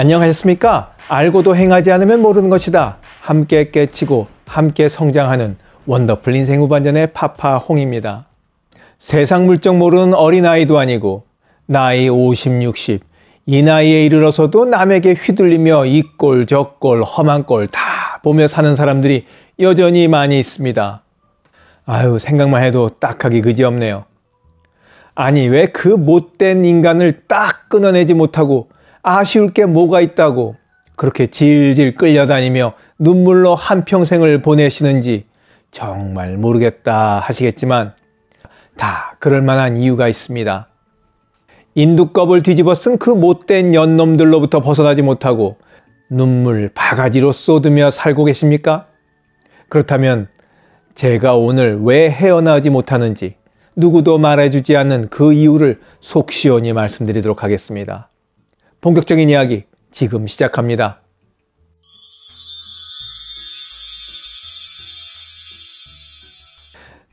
안녕하셨습니까? 알고도 행하지 않으면 모르는 것이다. 함께 깨치고 함께 성장하는 원더풀 인생 후반전의 파파 홍입니다. 세상 물정 모르는 어린아이도 아니고 나이 50, 60, 이 나이에 이르러서도 남에게 휘둘리며 이 꼴, 저 꼴, 험한 꼴 다 보며 사는 사람들이 여전히 많이 있습니다. 아유, 생각만 해도 딱하기 그지없네요. 아니, 왜 그 못된 인간을 딱 끊어내지 못하고 아쉬울 게 뭐가 있다고 그렇게 질질 끌려다니며 눈물로 한평생을 보내시는지 정말 모르겠다 하시겠지만 다 그럴 만한 이유가 있습니다. 인두껍을 뒤집어 쓴 그 못된 연놈들로부터 벗어나지 못하고 눈물 바가지로 쏟으며 살고 계십니까? 그렇다면 제가 오늘 왜 헤어나지 못하는지 누구도 말해주지 않는 그 이유를 속 시원히 말씀드리도록 하겠습니다. 본격적인 이야기 지금 시작합니다.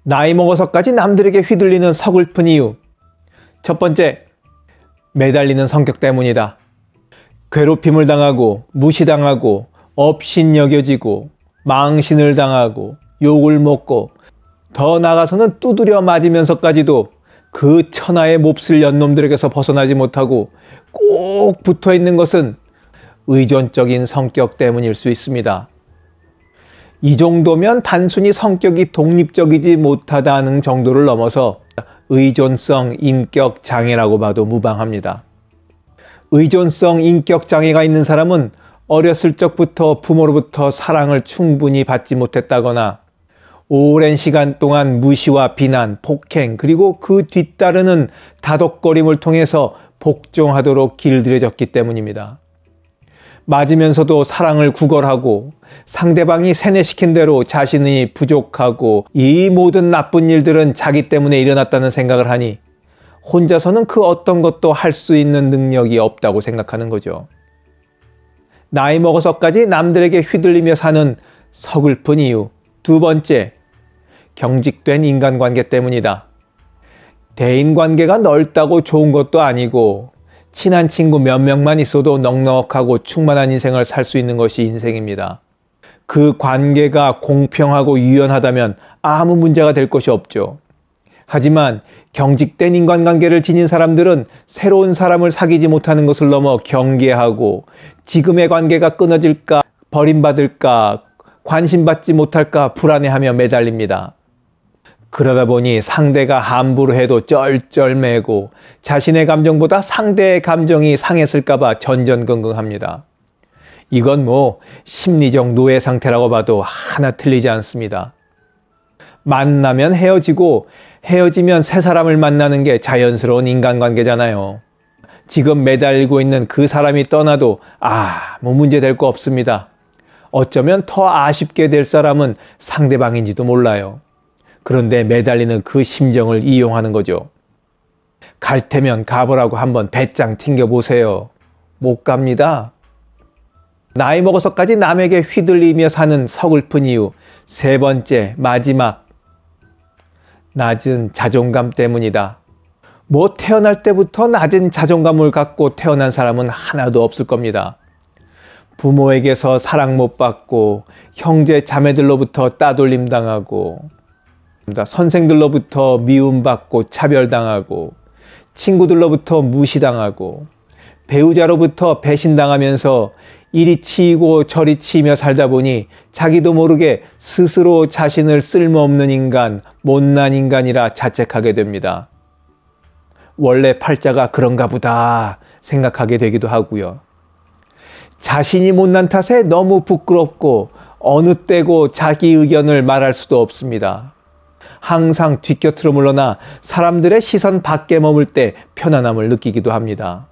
나이 먹어서까지 남들에게 휘둘리는 서글픈 이유. 첫 번째, 매달리는 성격 때문이다. 괴롭힘을 당하고, 무시당하고, 업신 여겨지고, 망신을 당하고, 욕을 먹고, 더 나가서는 두드려 맞으면서까지도 그 천하의 몹쓸 연놈들에게서 벗어나지 못하고 꼭 붙어 있는 것은 의존적인 성격 때문일 수 있습니다. 이 정도면 단순히 성격이 독립적이지 못하다는 정도를 넘어서 의존성 인격 장애라고 봐도 무방합니다. 의존성 인격 장애가 있는 사람은 어렸을 적부터 부모로부터 사랑을 충분히 받지 못했다거나 오랜 시간 동안 무시와 비난, 폭행, 그리고 그 뒤따르는 다독거림을 통해서 복종하도록 길들여졌기 때문입니다. 맞으면서도 사랑을 구걸하고 상대방이 세뇌시킨 대로 자신이 부족하고 이 모든 나쁜 일들은 자기 때문에 일어났다는 생각을 하니 혼자서는 그 어떤 것도 할 수 있는 능력이 없다고 생각하는 거죠. 나이 먹어서까지 남들에게 휘둘리며 사는 서글픈 이유. 두 번째, 경직된 인간관계 때문이다. 대인관계가 넓다고 좋은 것도 아니고 친한 친구 몇 명만 있어도 넉넉하고 충만한 인생을 살 수 있는 것이 인생입니다. 그 관계가 공평하고 유연하다면 아무 문제가 될 것이 없죠. 하지만 경직된 인간관계를 지닌 사람들은 새로운 사람을 사귀지 못하는 것을 넘어 경계하고 지금의 관계가 끊어질까, 버림받을까, 관심받지 못할까 불안해하며 매달립니다. 그러다 보니 상대가 함부로 해도 쩔쩔매고 자신의 감정보다 상대의 감정이 상했을까봐 전전긍긍합니다. 이건 뭐 심리적 노예 상태라고 봐도 하나 틀리지 않습니다. 만나면 헤어지고 헤어지면 새 사람을 만나는 게 자연스러운 인간관계잖아요. 지금 매달리고 있는 그 사람이 떠나도 아무 문제 될 거 없습니다. 어쩌면 더 아쉽게 될 사람은 상대방인지도 몰라요. 그런데 매달리는 그 심정을 이용하는 거죠. 갈 테면 가보라고 한번 배짱 튕겨보세요. 못 갑니다. 나이 먹어서까지 남에게 휘둘리며 사는 서글픈 이유. 세 번째, 마지막. 낮은 자존감 때문이다. 뭐 태어날 때부터 낮은 자존감을 갖고 태어난 사람은 하나도 없을 겁니다. 부모에게서 사랑 못 받고, 형제 자매들로부터 따돌림 당하고, 선생들로부터 미움받고 차별당하고 친구들로부터 무시당하고 배우자로부터 배신당하면서 이리 치이고 저리 치며 살다 보니 자기도 모르게 스스로 자신을 쓸모없는 인간, 못난 인간이라 자책하게 됩니다. 원래 팔자가 그런가 보다 생각하게 되기도 하고요. 자신이 못난 탓에 너무 부끄럽고 어느 때고 자기 의견을 말할 수도 없습니다. 항상 뒤곁으로 물러나 사람들의 시선 밖에 머물 때 편안함을 느끼기도 합니다.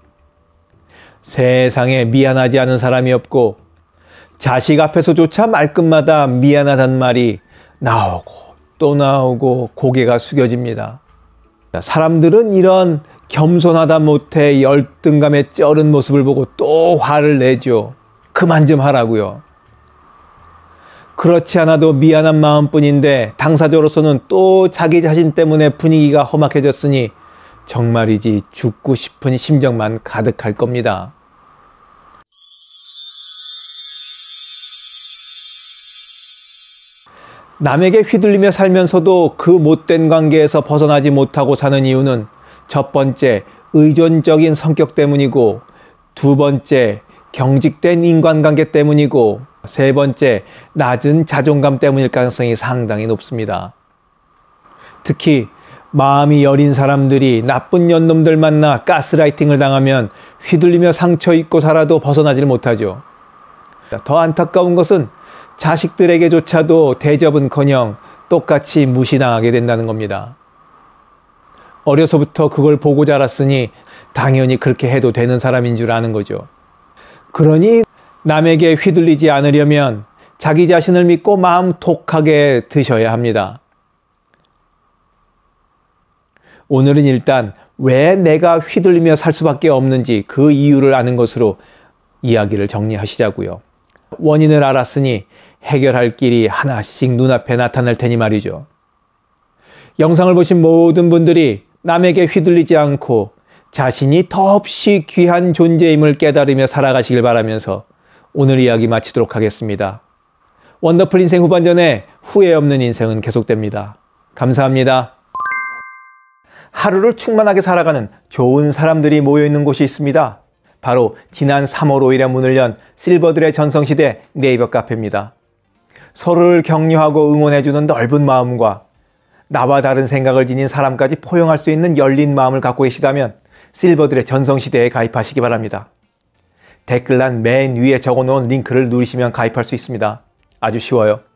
세상에 미안하지 않은 사람이 없고 자식 앞에서조차 말끝마다 미안하단 말이 나오고 또 나오고 고개가 숙여집니다. 사람들은 이런 겸손하다 못해 열등감에 쩔은 모습을 보고 또 화를 내죠. 그만 좀 하라고요. 그렇지 않아도 미안한 마음뿐인데 당사자로서는 또 자기 자신 때문에 분위기가 험악해졌으니 정말이지 죽고 싶은 심정만 가득할 겁니다. 남에게 휘둘리며 살면서도 그 못된 관계에서 벗어나지 못하고 사는 이유는 첫 번째, 의존적인 성격 때문이고, 두 번째, 경직된 인간관계 때문이고, 세 번째, 낮은 자존감 때문일 가능성이 상당히 높습니다. 특히 마음이 여린 사람들이 나쁜 연놈들 만나 가스라이팅을 당하면 휘둘리며 상처 입고 살아도 벗어나질 못하죠. 더 안타까운 것은 자식들에게조차도 대접은커녕 똑같이 무시당하게 된다는 겁니다. 어려서부터 그걸 보고 자랐으니 당연히 그렇게 해도 되는 사람인 줄 아는 거죠. 그러니 남에게 휘둘리지 않으려면 자기 자신을 믿고 마음 독하게 드셔야 합니다. 오늘은 일단 왜 내가 휘둘리며 살 수밖에 없는지 그 이유를 아는 것으로 이야기를 정리하시자고요. 원인을 알았으니 해결할 길이 하나씩 눈앞에 나타날 테니 말이죠. 영상을 보신 모든 분들이 남에게 휘둘리지 않고 자신이 더없이 귀한 존재임을 깨달으며 살아가시길 바라면서 오늘 이야기 마치도록 하겠습니다. 원더풀 인생 후반전에 후회 없는 인생은 계속됩니다. 감사합니다. 하루를 충만하게 살아가는 좋은 사람들이 모여있는 곳이 있습니다. 바로 지난 3월 5일에 문을 연 실버들의 전성시대 네이버 카페입니다. 서로를 격려하고 응원해주는 넓은 마음과 나와 다른 생각을 지닌 사람까지 포용할 수 있는 열린 마음을 갖고 계시다면 실버들의 전성시대에 가입하시기 바랍니다. 댓글란 맨 위에 적어놓은 링크를 누르시면 가입할 수 있습니다. 아주 쉬워요.